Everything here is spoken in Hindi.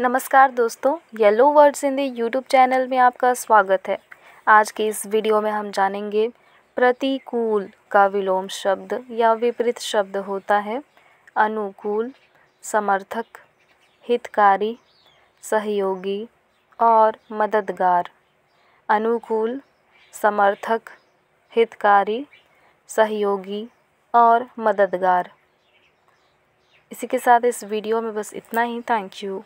नमस्कार दोस्तों yellow words Hindi YouTube channel में आपका स्वागत है आज के इस वीडियो में हम जानेंगे प्रतिकूल का विलोम शब्द या विपरीत शब्द होता है अनुकूल समर्थक हितकारी सहयोगी और मददगार अनुकूल समर्थक हितकारी सहयोगी और मददगार इसी के साथ इस वीडियो में बस इतना ही थैंक यू